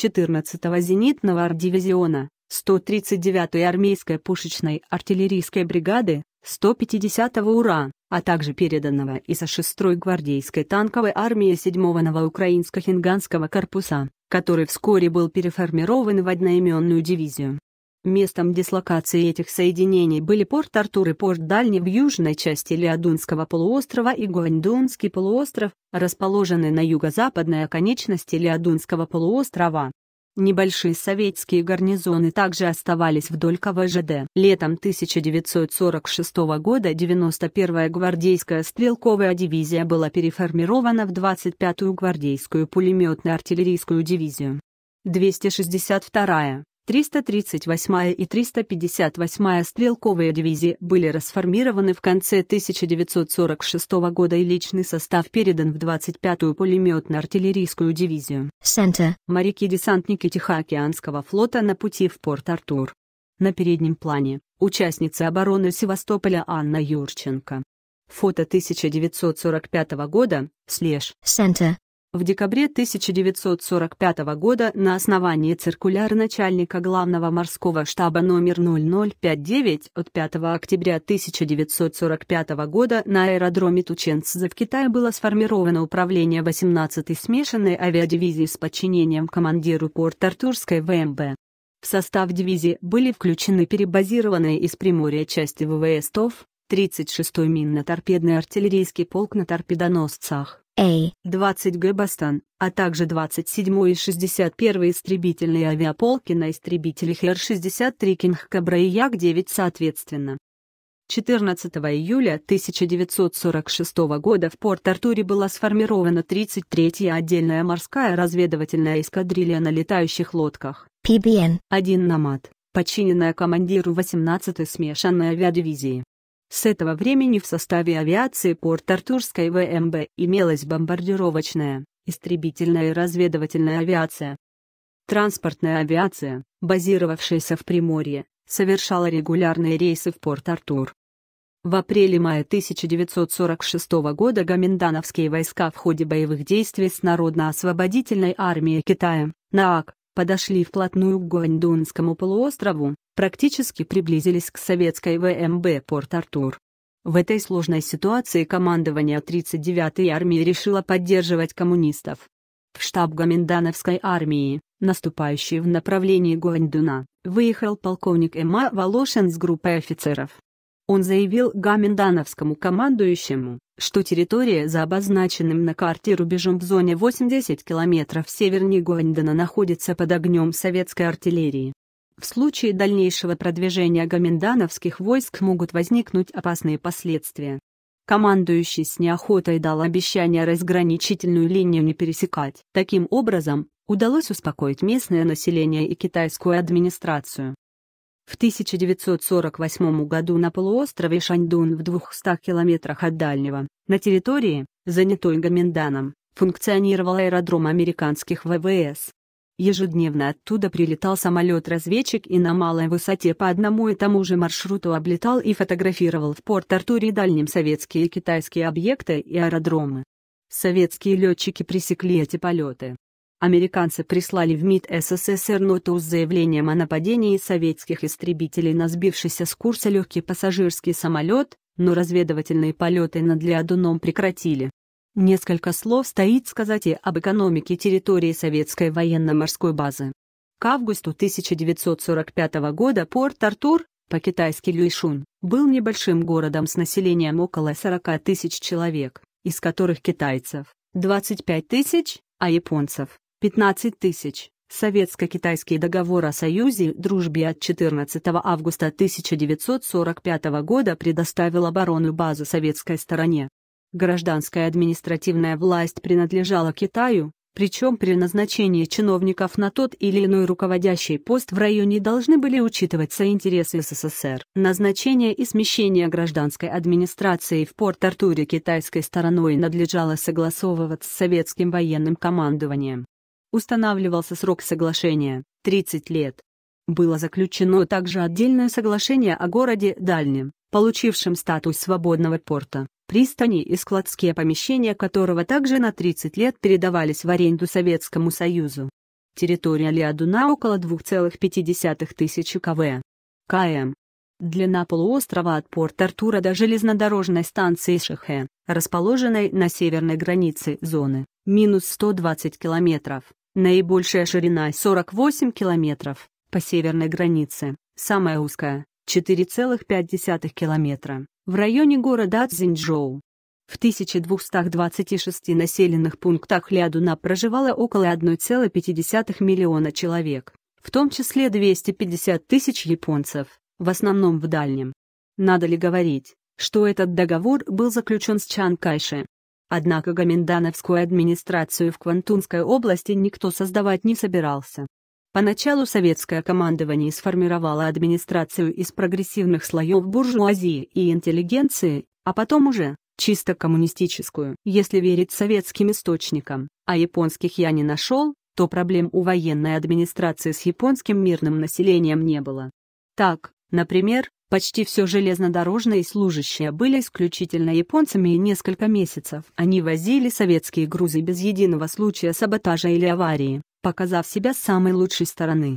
14-го зенитного арт-дивизиона, 139-й армейской пушечной артиллерийской бригады, 150-го УРА, а также переданного из 6-й гвардейской танковой армии 7-го новоукраинско-хинганского корпуса, который вскоре был переформирован в одноименную дивизию. Местом дислокации этих соединений были порт Артур и порт Дальний в южной части Леодунского полуострова и Гуандунский полуостров, расположенный на юго-западной оконечности Леодунского полуострова. Небольшие советские гарнизоны также оставались вдоль КВЖД. Летом 1946 года 91-я гвардейская стрелковая дивизия была переформирована в 25-ю гвардейскую пулеметно-артиллерийскую дивизию. 262-я 338 и 358 стрелковые дивизии были расформированы в конце 1946 года и личный состав передан в 25-ю пулеметно-артиллерийскую дивизию. Center. Моряки-десантники Тихоокеанского флота на пути в Порт-Артур. На переднем плане – участница обороны Севастополя Анна Юрченко. Фото 1945 года, слеж. Center. В декабре 1945 года на основании циркуляр начальника главного морского штаба номер 0059 от 5 октября 1945 года на аэродроме Тученцзе в Китае было сформировано управление 18-й смешанной авиадивизии с подчинением командиру Порт-Артурской ВМБ. В состав дивизии были включены перебазированные из Приморья части ВВС ТОВ, 36-й минно-торпедный артиллерийский полк на торпедоносцах, 20Г «Бастан», а также 27 и 61 истребительные авиаполки на истребителях Р-63 «Кинг Кабра» и Як-9 соответственно. 14 июля 1946 года в Порт-Артуре была сформирована 33-я отдельная морская разведывательная эскадрилья на летающих лодках PBN-1 «Намат», подчиненная командиру 18-й смешанной авиадивизии. С этого времени в составе авиации Порт-Артурской ВМБ имелась бомбардировочная, истребительная и разведывательная авиация. Транспортная авиация, базировавшаяся в Приморье, совершала регулярные рейсы в Порт-Артур. В апреле-мае 1946 года гоминдановские войска в ходе боевых действий с Народно-освободительной армией Китая, НААК, подошли вплотную к Гуандунскому полуострову, практически приблизились к советской ВМБ Порт-Артур. В этой сложной ситуации командование 39-й армии решило поддерживать коммунистов. В штаб Гаминдановской армии, наступающей в направлении Гуандуна, выехал полковник Эма Волошин с группой офицеров он заявил гамендановскому командующему, что территория за обозначенным на карте рубежом в зоне 80 километров севернее Гуандена находится под огнем советской артиллерии. В случае дальнейшего продвижения гамендановских войск могут возникнуть опасные последствия. Командующий с неохотой дал обещание разграничительную линию не пересекать. Таким образом, удалось успокоить местное население и китайскую администрацию. В 1948 году на полуострове Шаньдун в 200 километрах от Дальнего, на территории, занятой Гаминданом, функционировал аэродром американских ВВС. Ежедневно оттуда прилетал самолет-разведчик и на малой высоте по одному и тому же маршруту облетал и фотографировал в Порт-Артуре и советские и китайские объекты и аэродромы. Советские летчики пресекли эти полеты. Американцы прислали в МИД СССР ноту с заявлением о нападении советских истребителей на сбившийся с курса легкий пассажирский самолет, но разведывательные полеты над Леодуном прекратили. Несколько слов стоит сказать и об экономике территории советской военно-морской базы. К августу 1945 года порт Артур, по-китайски Люйшун, был небольшим городом с населением около 40 тысяч человек, из которых китайцев – 25 тысяч, а японцев 15 тысяч. Советско-китайский договор о союзе, дружбе от 14 августа 1945 года предоставил оборону базу советской стороне. Гражданская административная власть принадлежала Китаю, причем при назначении чиновников на тот или иной руководящий пост в районе должны были учитываться интересы СССР. Назначение и смещение гражданской администрации в Порт-Артуре китайской стороной надлежало согласовывать с советским военным командованием. Устанавливался срок соглашения — 30 лет. Было заключено также отдельное соглашение о городе Дальнем, получившем статус свободного порта, пристани и складские помещения которого также на 30 лет передавались в аренду Советскому Союзу. Территория Лиадуна около 2,5 тысячи кв. км. Длина полуострова от порта Артура до железнодорожной станции Шехе, расположенной на северной границе зоны, минус 120 километров. Наибольшая ширина 48 километров по северной границе, самая узкая – 4,5 километра в районе города Цзиньчжоу. В 1226 населенных пунктах Лядуна проживало около 1,5 миллиона человек, в том числе 250 тысяч японцев, в основном в Дальнем. Надо ли говорить, что этот договор был заключен с Чан Кайши, Однако гомендановскую администрацию в Квантунской области никто создавать не собирался. Поначалу советское командование сформировало администрацию из прогрессивных слоев буржуазии и интеллигенции, а потом уже, чисто коммунистическую. Если верить советским источникам, а японских я не нашел, то проблем у военной администрации с японским мирным населением не было. Так, например, Почти все железнодорожные служащие были исключительно японцами и несколько месяцев они возили советские грузы без единого случая саботажа или аварии, показав себя с самой лучшей стороны.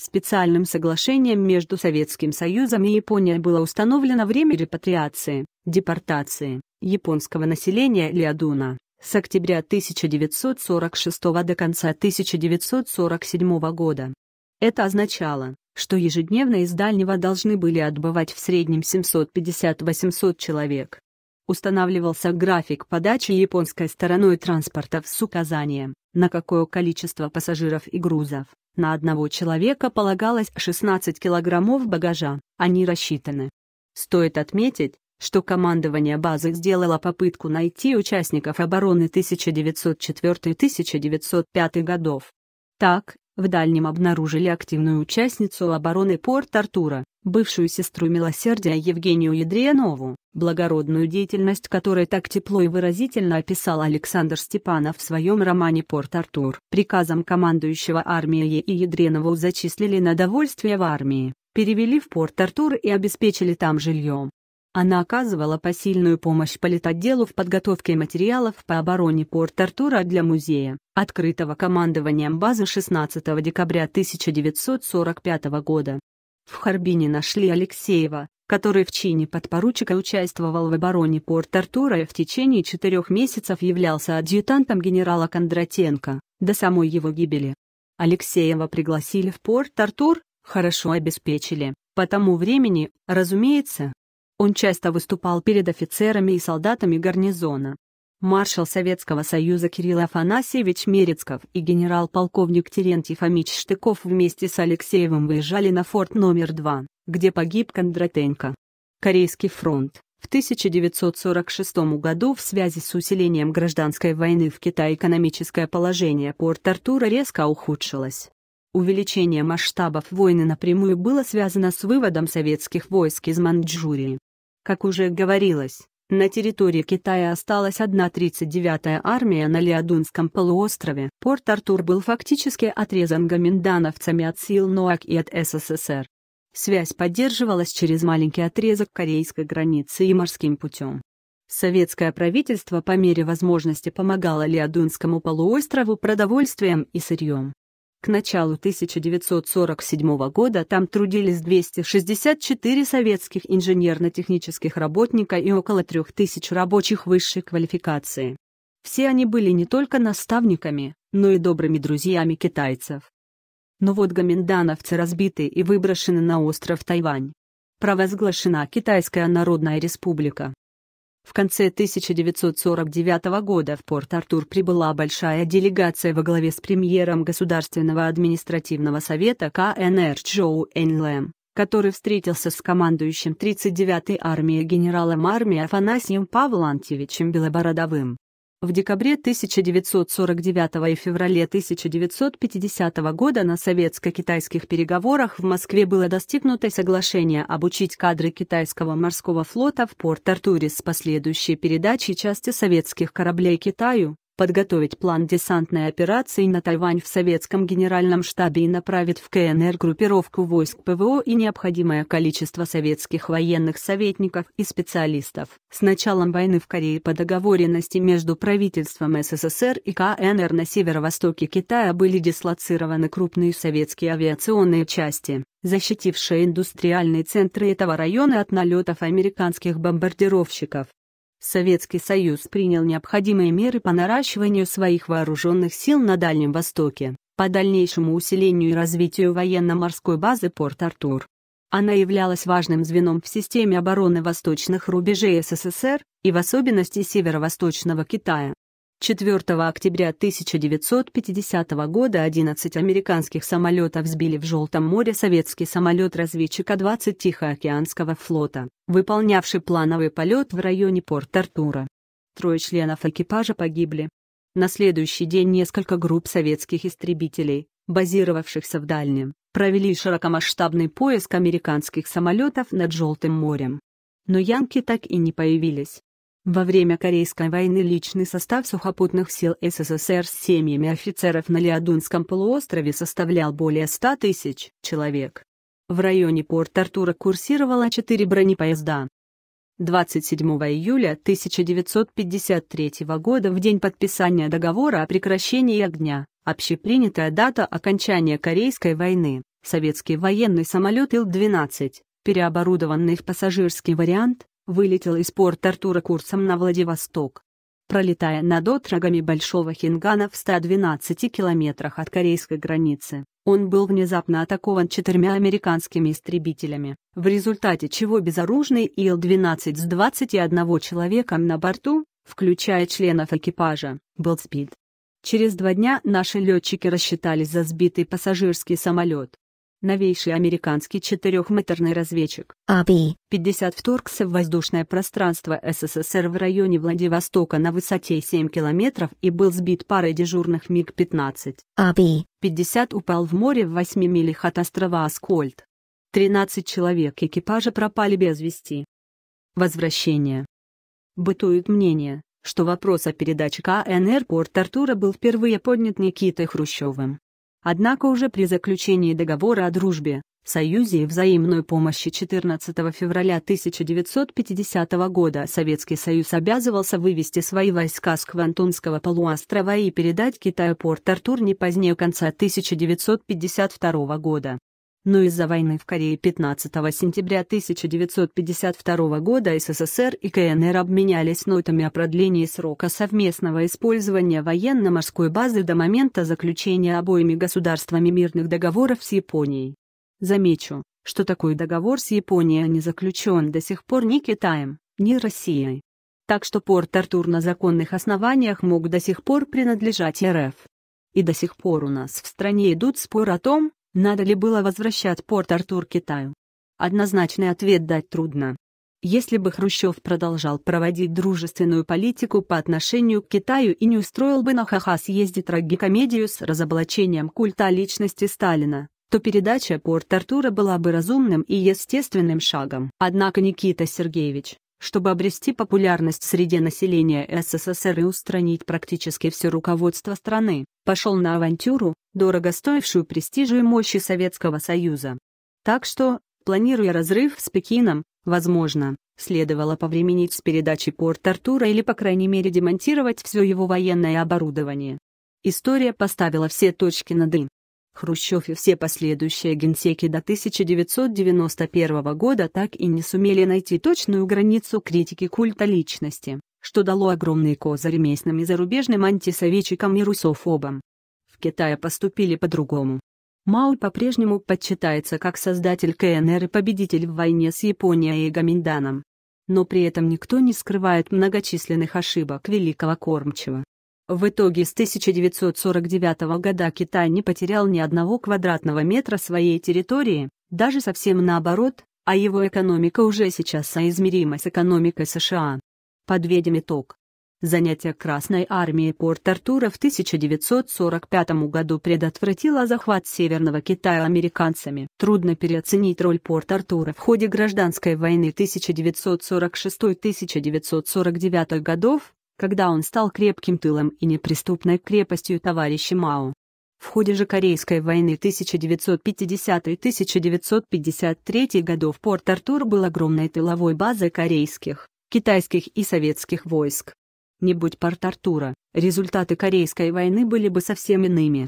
Специальным соглашением между Советским Союзом и Японией было установлено время репатриации, депортации, японского населения Лиадуна с октября 1946 до конца 1947 года. Это означало, что ежедневно из дальнего должны были отбывать в среднем 750-800 человек. Устанавливался график подачи японской стороной транспортов с указанием, на какое количество пассажиров и грузов. На одного человека полагалось 16 килограммов багажа, они рассчитаны. Стоит отметить, что командование базы сделало попытку найти участников обороны 1904-1905 годов. Так, в Дальнем обнаружили активную участницу обороны Порт-Артура, бывшую сестру милосердия Евгению Ядренову, благородную деятельность которой так тепло и выразительно описал Александр Степанов в своем романе «Порт-Артур». Приказом командующего армией и Ядренову зачислили на довольствие в армии, перевели в Порт-Артур и обеспечили там жильем. Она оказывала посильную помощь политотделу в подготовке материалов по обороне Порт-Артура для музея открытого командованием базы 16 декабря 1945 года. В Харбине нашли Алексеева, который в чине подпоручика участвовал в обороне Порт-Артура и в течение четырех месяцев являлся адъютантом генерала Кондратенко, до самой его гибели. Алексеева пригласили в Порт-Артур, хорошо обеспечили, по тому времени, разумеется. Он часто выступал перед офицерами и солдатами гарнизона, маршал Советского Союза Кирилл Афанасьевич Мерецков и генерал-полковник Терентий Фомич Штыков вместе с Алексеевым выезжали на форт номер 2, где погиб Кондратенко. Корейский фронт. В 1946 году в связи с усилением гражданской войны в Китае экономическое положение Порт-Артура резко ухудшилось. Увеличение масштабов войны напрямую было связано с выводом советских войск из Маньчжурии. Как уже говорилось, на территории Китая осталась одна 39-я армия на Лиадунском полуострове. Порт Артур был фактически отрезан гоминдановцами от сил НОАК и от СССР. Связь поддерживалась через маленький отрезок корейской границы и морским путем. Советское правительство по мере возможности помогало Лиадунскому полуострову продовольствием и сырьем. К началу 1947 года там трудились 264 советских инженерно-технических работника и около 3000 рабочих высшей квалификации. Все они были не только наставниками, но и добрыми друзьями китайцев. Но вот гоминдановцы разбиты и выброшены на остров Тайвань. Провозглашена Китайская Народная Республика. В конце 1949 года в Порт-Артур прибыла большая делегация во главе с премьером Государственного административного совета КНР Джоу Энлэм, который встретился с командующим 39-й армией генералом армии Афанасием Павлантьевичем Белобородовым. В декабре 1949 и феврале 1950 года на советско-китайских переговорах в Москве было достигнуто соглашение обучить кадры китайского морского флота в Порт-Артуре с последующей передачей части советских кораблей Китаю подготовить план десантной операции на Тайвань в Советском Генеральном штабе и направить в КНР группировку войск ПВО и необходимое количество советских военных советников и специалистов. С началом войны в Корее по договоренности между правительством СССР и КНР на северо-востоке Китая были дислоцированы крупные советские авиационные части защитившие индустриальные центры этого района от налетов американских бомбардировщиков. Советский Союз принял необходимые меры по наращиванию своих вооруженных сил на Дальнем Востоке, по дальнейшему усилению и развитию военно-морской базы Порт-Артур. Она являлась важным звеном в системе обороны восточных рубежей СССР и в особенности северо-восточного Китая. 4 октября 1950 года 11 американских самолетов сбили в Желтом море советский самолет разведчика 20 Тихоокеанского флота, выполнявший плановый полет в районе Порт-Артура. Трое членов экипажа погибли. На следующий день несколько групп советских истребителей, базировавшихся в Дальнем, провели широкомасштабный поиск американских самолетов над Желтым морем. Но янки так и не появились. Во время Корейской войны личный состав сухопутных сил СССР с семьями офицеров на Леодунском полуострове составлял более 100 тысяч человек. В районе Порт-Артура курсировало 4 бронепоезда. 27 июля 1953 года в день подписания договора о прекращении огня, общепринятая дата окончания Корейской войны, советский военный самолет Ил-12, переоборудованный в пассажирский вариант, вылетел из порта Артура курсом на Владивосток. Пролетая над отрогами Большого Хингана в 112 километрах от корейской границы, он был внезапно атакован четырьмя американскими истребителями, в результате чего безоружный Ил-12 с 21 человеком на борту, включая членов экипажа, был сбит. Через два дня наши летчики рассчитались за сбитый пассажирский самолет, новейший американский четырехметрный разведчик АБ-50 вторгся в воздушное пространство СССР в районе Владивостока на высоте 7 километров и был сбит парой дежурных МиГ-15. АБ-50 упал в море в 8 милях от острова Аскольд. 13 человек экипажа пропали без вести. Возвращение. Бытует мнение, что вопрос о передаче КНР Порт Артура был впервые поднят Никитой Хрущевым. Однако уже при заключении договора о дружбе, союзе и взаимной помощи 14 февраля 1950 года Советский Союз обязывался вывести свои войска с Квантунского полуострова и передать Китаю порт Артур не позднее конца 1952 года но из-за войны в Корее 15 сентября 1952 года СССР и КНР обменялись нотами о продлении срока совместного использования военно-морской базы до момента заключения обоими государствами мирных договоров с Японией. Замечу, что такой договор с Японией не заключен до сих пор ни Китаем, ни Россией. Так что порт Артур на законных основаниях мог до сих пор принадлежать РФ. И до сих пор у нас в стране идут споры о том, надо ли было возвращать Порт-Артур Китаю? Однозначный ответ дать трудно. Если бы Хрущев продолжал проводить дружественную политику по отношению к Китаю и не устроил бы на ха-ха съезде трагикомедию с разоблачением культа личности Сталина, то передача Порт-Артура была бы разумным и естественным шагом. Однако Никита Сергеевич, чтобы обрести популярность среди населения СССР и устранить практически все руководство страны, пошел на авантюру, дорого стоившую престижу и мощи Советского Союза. Так что, планируя разрыв с Пекином, возможно, следовало повременить с передачей Порт-Артура или по крайней мере демонтировать все его военное оборудование. История поставила все точки над «и». Хрущев и все последующие генсеки до 1991 года так и не сумели найти точную границу критики культа личности, что дало огромный козырь местным и зарубежным антисоветчикам и русофобам. В Китае поступили по-другому. Мао по-прежнему подчитается как создатель КНР и победитель в войне с Японией и Гаминданом. Но при этом никто не скрывает многочисленных ошибок великого кормчего. В итоге с 1949 года Китай не потерял ни одного квадратного метра своей территории, даже совсем наоборот, а его экономика уже сейчас соизмерима с экономикой США. Подведем итог. Занятие Красной армии Порт-Артура в 1945 году предотвратило захват Северного Китая американцами. Трудно переоценить роль Порт-Артура в ходе гражданской войны 1946-1949 годов, когда он стал крепким тылом и неприступной крепостью товарища Мао. В ходе же Корейской войны 1950-1953 годов Порт-Артур был огромной тыловой базой корейских, китайских и советских войск. Не будь Порт-Артура, результаты Корейской войны были бы совсем иными.